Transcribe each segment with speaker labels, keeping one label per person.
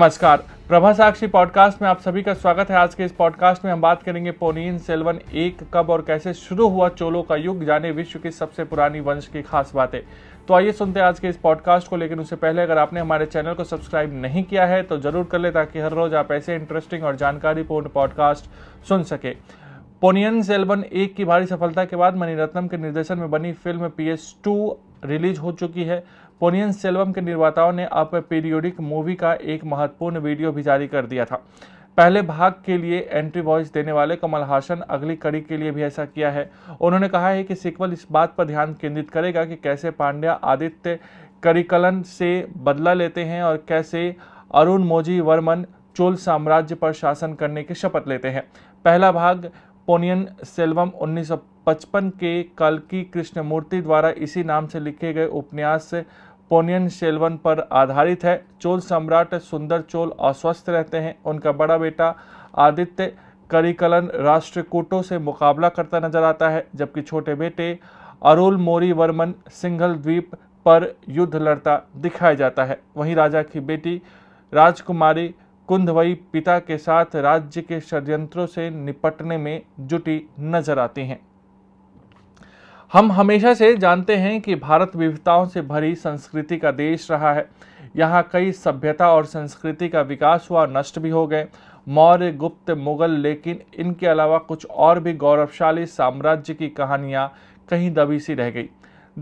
Speaker 1: नमस्कार प्रभा साक्षी पॉडकास्ट में आप सभी का स्वागत है आज के इस पॉडकास्ट में हम बात करेंगे पोनीन सेल्वन एक कब और कैसे शुरू हुआ चोलो का युग जाने विश्व की सबसे पुरानी वंश की खास बातें तो आइए सुनते हैं आज के इस पॉडकास्ट को लेकिन उससे पहले अगर आपने हमारे चैनल को सब्सक्राइब नहीं किया है तो जरूर कर ले ताकि हर रोज आप ऐसे इंटरेस्टिंग और जानकारीपूर्ण पॉडकास्ट सुन सके पोनियन सेल्वन एक की भारी सफलता के बाद मणिरत्नम के निर्देशन में बनी film P S two release हो चुकी है पोनियन सेल्वम के निर्माताओं ने अब पीरियोडिक मूवी का एक महत्वपूर्ण वीडियो भी जारी कर दिया था पहले भाग के लिए एंट्री वॉइस देने वाले कमल हासन अगली कड़ी के लिए भी ऐसा किया है उन्होंने कहा है कि सिक्वल इस बात पर ध्यान केंद्रित करेगा कि कैसे पांड्या आदित्य करिकलन से बदला लेते हैं और कैसे अरुण मोजी वर्मन चोल साम्राज्य पर शासन करने की शपथ लेते हैं पहला भाग पोनियन सेल्वम उन्नीस पचपन के की कृष्णमूर्ति द्वारा इसी नाम से लिखे गए उपन्यास पोनियन सेल्वन पर आधारित है चोल सम्राट सुंदर चोल अस्वस्थ रहते हैं उनका बड़ा बेटा आदित्य करिकलन राष्ट्रकूटों से मुकाबला करता नजर आता है जबकि छोटे बेटे अरुल मोरी वर्मन सिंघल द्वीप पर युद्ध लड़ता दिखाया जाता है वहीं राजा की बेटी राजकुमारी कुंधवई पिता के साथ राज्य के षड्यंत्रों से निपटने में जुटी नजर आती हैं हम हमेशा से जानते हैं कि भारत विविधताओं से भरी संस्कृति का देश रहा है यहाँ कई सभ्यता और संस्कृति का विकास हुआ नष्ट भी हो गए मौर्य गुप्त मुगल लेकिन इनके अलावा कुछ और भी गौरवशाली साम्राज्य की कहानियाँ कहीं दबी सी रह गई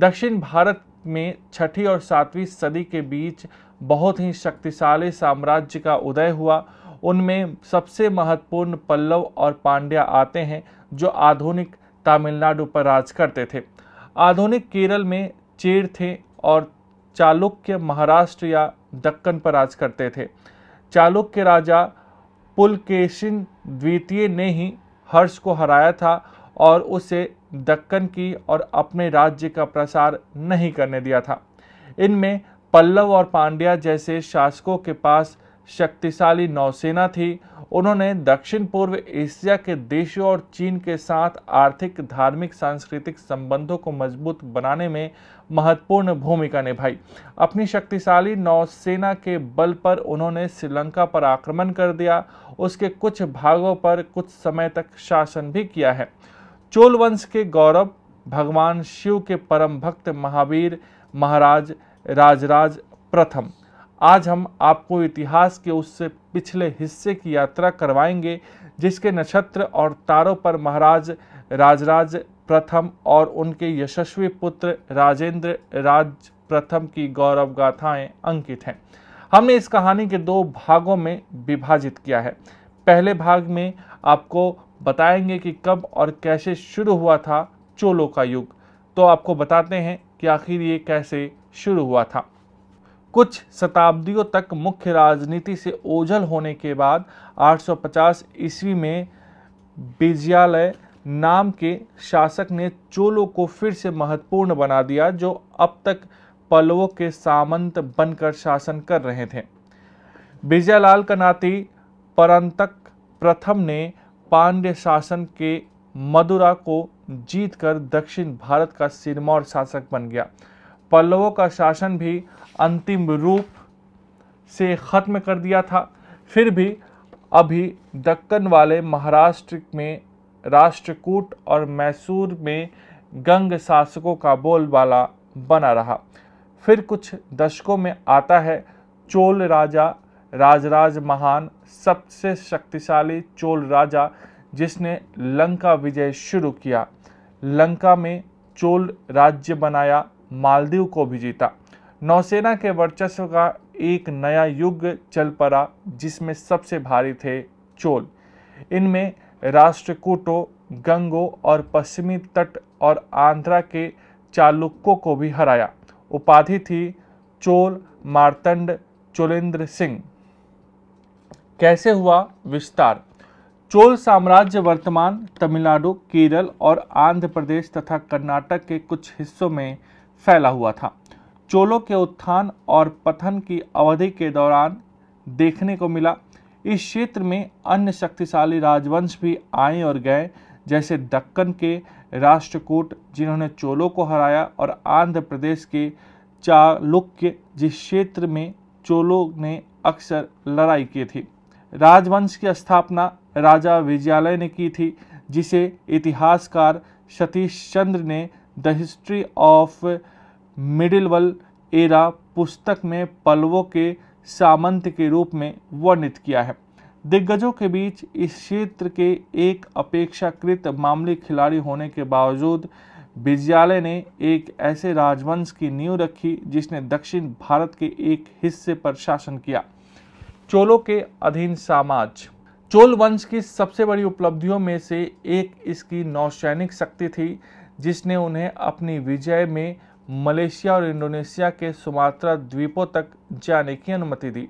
Speaker 1: दक्षिण भारत में छठी और सातवीं सदी के बीच बहुत ही शक्तिशाली साम्राज्य का उदय हुआ उनमें सबसे महत्वपूर्ण पल्लव और पांड्या आते हैं जो आधुनिक तमिलनाडु पर राज करते थे आधुनिक केरल में चेर थे और चालुक्य महाराष्ट्र या दक्कन पर राज करते थे चालुक्य राजा पुलकेशिन द्वितीय ने ही हर्ष को हराया था और उसे दक्कन की और अपने राज्य का प्रसार नहीं करने दिया था इनमें पल्लव और पांड्या जैसे शासकों के पास शक्तिशाली नौसेना थी उन्होंने दक्षिण पूर्व एशिया के देशों और चीन के साथ आर्थिक धार्मिक सांस्कृतिक संबंधों को मजबूत बनाने में महत्वपूर्ण भूमिका निभाई अपनी शक्तिशाली नौसेना के बल पर उन्होंने श्रीलंका पर आक्रमण कर दिया उसके कुछ भागों पर कुछ समय तक शासन भी किया है चोल वंश के गौरव भगवान शिव के परम भक्त महावीर महाराज राजराज प्रथम आज हम आपको इतिहास के उससे पिछले हिस्से की यात्रा करवाएंगे जिसके नक्षत्र और तारों पर महाराज राजराज प्रथम और उनके यशस्वी पुत्र राजेंद्र राज प्रथम की गौरव गाथाएं अंकित हैं हमने इस कहानी के दो भागों में विभाजित किया है पहले भाग में आपको बताएंगे कि कब और कैसे शुरू हुआ था चोलों का युग तो आपको बताते हैं कि आखिर ये कैसे शुरू हुआ था कुछ शताब्दियों तक मुख्य राजनीति से ओझल होने के बाद 850 ईस्वी में विजयालय नाम के शासक ने चोलों को फिर से महत्वपूर्ण बना दिया जो अब तक पलवों के सामंत बनकर शासन कर रहे थे विजयालाल का नाती परंतक प्रथम ने पांड्य शासन के मदुरा को जीतकर दक्षिण भारत का सिरमौर शासक बन गया पल्लवों का शासन भी अंतिम रूप से ख़त्म कर दिया था फिर भी अभी दक्कन वाले महाराष्ट्र में राष्ट्रकूट और मैसूर में गंग शासकों का बोलबाला बना रहा फिर कुछ दशकों में आता है चोल राजा राजराज महान सबसे शक्तिशाली चोल राजा जिसने लंका विजय शुरू किया लंका में चोल राज्य बनाया मालदीव को भी जीता नौसेना के वर्चस्व का एक नया युग चल पड़ा जिसमें सबसे भारी थे चोल इनमें राष्ट्रकूटों गंगो और पश्चिमी तट और आंध्रा के चालुक्यों को भी हराया उपाधि थी चोल मारतंड चोलेंद्र सिंह कैसे हुआ विस्तार चोल साम्राज्य वर्तमान तमिलनाडु केरल और आंध्र प्रदेश तथा कर्नाटक के कुछ हिस्सों में फैला हुआ था चोलों के उत्थान और पथन की अवधि के दौरान देखने को मिला इस क्षेत्र में अन्य शक्तिशाली राजवंश भी आए और गए जैसे दक्कन के राष्ट्रकूट जिन्होंने चोलों को हराया और आंध्र प्रदेश के चालुक्य जिस क्षेत्र में चोलों ने अक्सर लड़ाई की थी राजवंश की स्थापना राजा विजयालय ने की थी जिसे इतिहासकार सतीश चंद्र ने the history of medieval era पुस्तक में पल्लवों के सामंत के रूप में वर्णित किया है दिग्गजों के बीच इस क्षेत्र के एक अपेक्षाकृत मामले खिलाड़ी होने के बावजूद विजयालय ने एक ऐसे राजवंश की नींव रखी जिसने दक्षिण भारत के एक हिस्से पर शासन किया चोलों के अधीन सामाज चोल वंश की सबसे बड़ी उपलब्धियों में से एक इसकी नौसैनिक शक्ति थी जिसने उन्हें अपनी विजय में मलेशिया और इंडोनेशिया के सुमात्रा द्वीपों तक जाने की अनुमति दी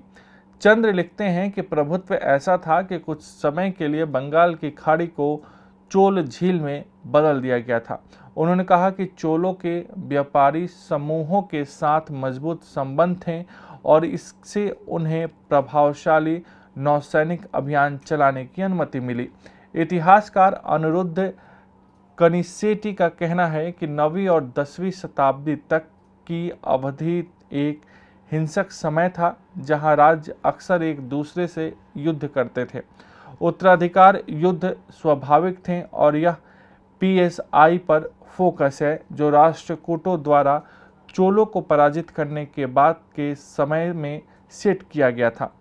Speaker 1: चंद्र लिखते हैं कि प्रभुत्व ऐसा था कि कुछ समय के लिए बंगाल की खाड़ी को चोल झील में बदल दिया गया था उन्होंने कहा कि चोलों के व्यापारी समूहों के साथ मजबूत संबंध थे और इससे उन्हें प्रभावशाली नौसैनिक अभियान चलाने की अनुमति मिली इतिहासकार अनिरुद्ध कनिसेटी का कहना है कि नवी और दसवीं शताब्दी तक की अवधि एक हिंसक समय था जहां राज्य अक्सर एक दूसरे से युद्ध करते थे उत्तराधिकार युद्ध स्वाभाविक थे और यह पीएसआई पर फोकस है जो राष्ट्रकूटों द्वारा चोलों को पराजित करने के बाद के समय में सेट किया गया था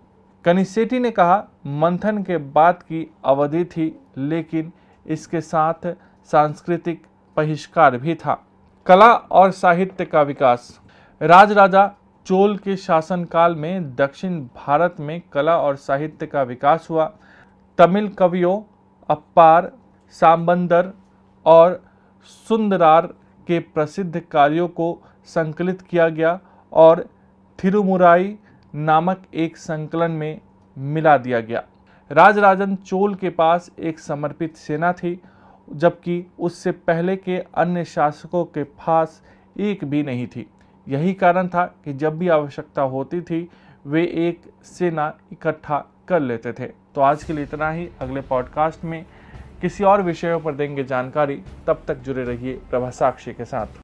Speaker 1: कनिसेटी ने कहा मंथन के बाद की अवधि थी लेकिन इसके साथ सांस्कृतिक बहिष्कार भी था कला और साहित्य का विकास राज राजा चोल के शासनकाल में दक्षिण भारत में कला और साहित्य का विकास हुआ तमिल कवियों अपार सांबंदर और सुंदरार के प्रसिद्ध कार्यों को संकलित किया गया और थिरुमुराई नामक एक संकलन में मिला दिया गया राजराजन चोल के पास एक समर्पित सेना थी जबकि उससे पहले के अन्य शासकों के पास एक भी नहीं थी यही कारण था कि जब भी आवश्यकता होती थी वे एक सेना इकट्ठा कर लेते थे तो आज के लिए इतना ही अगले पॉडकास्ट में किसी और विषयों पर देंगे जानकारी तब तक जुड़े रहिए प्रभा साक्षी के साथ